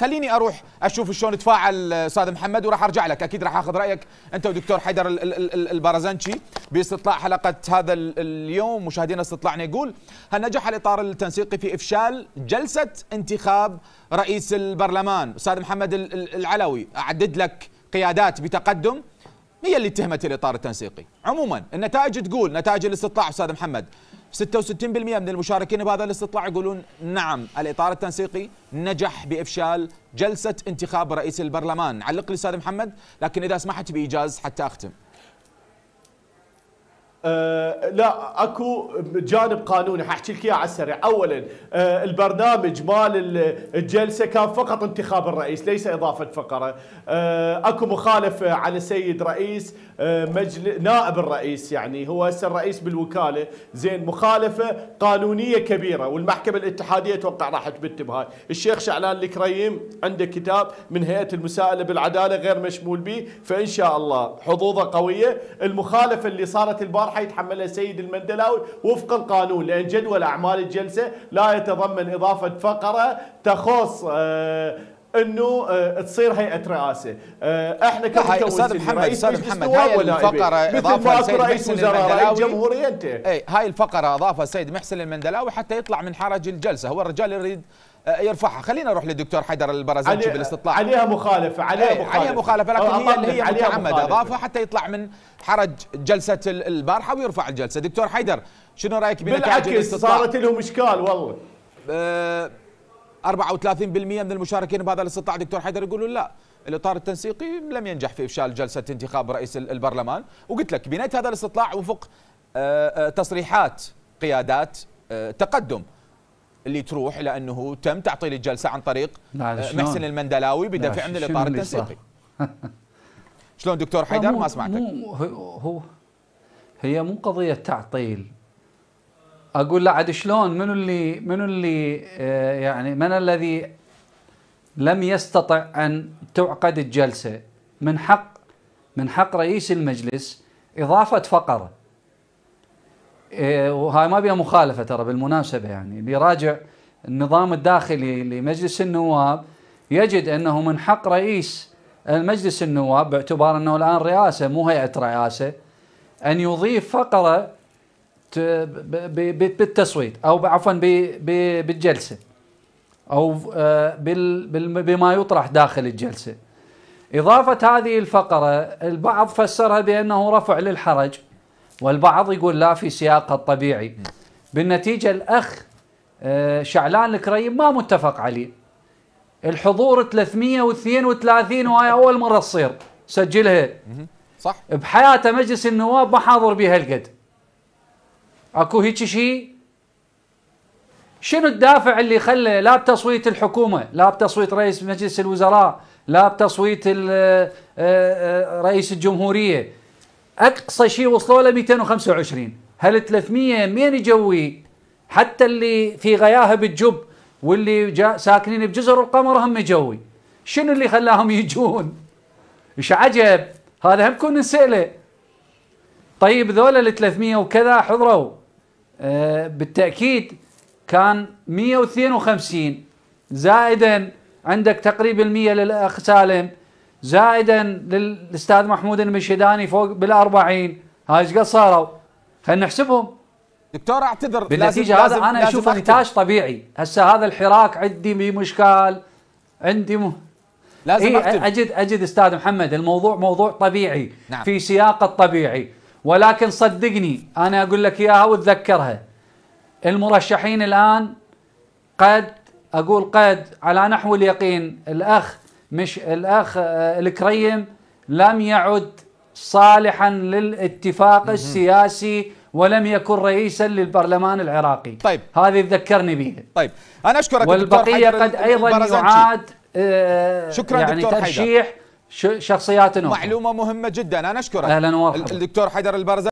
خليني اروح اشوف شلون تفاعل آه، استاذ محمد وراح ارجع لك اكيد راح اخذ رايك انت ودكتور حيدر البرزنتشي باستطلاع حلقه هذا اليوم مشاهدينا استطلاعنا يقول هل نجح الاطار التنسيقي في افشال جلسه انتخاب رئيس البرلمان استاذ محمد العلوي اعدد لك قيادات بتقدم هي اللي اتهمت الاطار التنسيقي عموما النتائج تقول نتائج الاستطلاع استاذ محمد 66% من المشاركين بهذا الاستطلاع يقولون نعم الإطار التنسيقي نجح بإفشال جلسة انتخاب رئيس البرلمان علق لي أستاذ محمد لكن إذا سمحت بإيجاز حتى أختم آه لا اكو جانب قانوني حاحكي لك اياه على السريع، اولا آه البرنامج مال الجلسه كان فقط انتخاب الرئيس ليس اضافه فقره، آه اكو مخالفه على السيد رئيس آه، مجلس نائب الرئيس يعني هو هسه الرئيس بالوكاله، زين مخالفه قانونيه كبيره والمحكمه الاتحاديه اتوقع راح تبت بهاي، الشيخ شعلان الكريم عنده كتاب من هيئه المساءله بالعداله غير مشمول به، فان شاء الله حظوظه قويه، المخالفه اللي صارت البارحه راح يتحملها السيد المندلاوي وفق القانون لان جدول اعمال الجلسه لا يتضمن اضافه فقره تخص آه، انه آه، تصير هيئه رئاسه آه، احنا كمكون استاذ محمد استاذ محمد إيه، هاي الفقره اضافه السيد رئيس وزراء الجمهوريه انت اي هاي الفقره اضافها السيد محسن المندلاوي حتى يطلع من حرج الجلسه هو الرجال يريد آه، يرفعها خلينا نروح للدكتور حيدر البرزنجي بالاستطلاع عليها مخالفه عليها إيه، مخالفه عليها مخالفه لكن هي اللي هي متعمده اضافها حتى يطلع من حرج جلسه البارحه ويرفع الجلسه دكتور حيدر شنو رايك بنتائج الاستطلاع صارت لهم اشكال والله 34% آه، من المشاركين بهذا الاستطلاع دكتور حيدر يقولون لا الاطار التنسيقي لم ينجح في افشال جلسه انتخاب رئيس البرلمان وقلت لك بنيت هذا الاستطلاع وفق آه، تصريحات قيادات تقدم اللي تروح لانه تم تعطيل الجلسه عن طريق آه، محسن المندلاوي بدفع من الاطار التنسيقي شلون دكتور حيدر ما سمعتك هو هي مو قضيه تعطيل اقول لا عاد شلون منو اللي منو اللي آه، يعني من الذي لم يستطع ان تعقد الجلسه من حق من حق رئيس المجلس اضافه فقره إيه، وهاي ما بيها مخالفه ترى بالمناسبه يعني اللي يراجع النظام الداخلي لمجلس النواب يجد انه من حق رئيس مجلس النواب باعتبار انه الان رئاسه مو هيئه رئاسه ان يضيف فقره بالتصويت او عفوا بالجلسه او آه، بما يطرح داخل الجلسه. اضافه هذه الفقره البعض فسرها بانه رفع للحرج والبعض يقول لا في سياقها الطبيعي بالنتيجة الأخ آه، شعلان الكريم ما متفق عليه الحضور 332 وهي أول مرة تصير سجلها صح بحياته مجلس النواب ما حاضر بها القد اكو هيك شيء شنو الدافع اللي خلى لا بتصويت الحكومه لا بتصويت رئيس مجلس الوزراء لا بتصويت آه، آه، رئيس الجمهوريه اقصى شيء وصلوا له 225 هل 300 مين يجوي حتى اللي في غياهب الجب واللي جا ساكنين بجزر القمر هم يجوي شنو اللي خلاهم يجون ايش عجب هذا هم كون نسأله طيب ذولا ال 300 وكذا حضروا آه بالتأكيد كان 152 زائدا عندك تقريبا 100 للأخ سالم زائدا للاستاذ محمود المشيداني فوق بالأربعين هاي ايش قد صاروا خلينا نحسبهم دكتور اعتذر بالنتيجه لازم هذا لازم انا اشوف انتاج طبيعي هسه هذا الحراك عندي مشكال عندي م... لازم إيه أكتب. اجد اجد استاذ محمد الموضوع موضوع طبيعي نعم. في سياق الطبيعي ولكن صدقني انا اقول لك اياها وتذكرها المرشحين الان قد اقول قد على نحو اليقين الاخ مش الاخ آه، الكريم لم يعد صالحا للاتفاق السياسي ولم يكن رئيسا للبرلمان العراقي طيب هذه تذكرني بها طيب انا اشكرك والبقيه قد ايضا يعاد آه، شكرا يعني دكتور ترشيح حيدر. شخصيات أخرى معلومة مهمة جدا أنا أشكرك أهلا ومرحبا الدكتور حيدر البرزان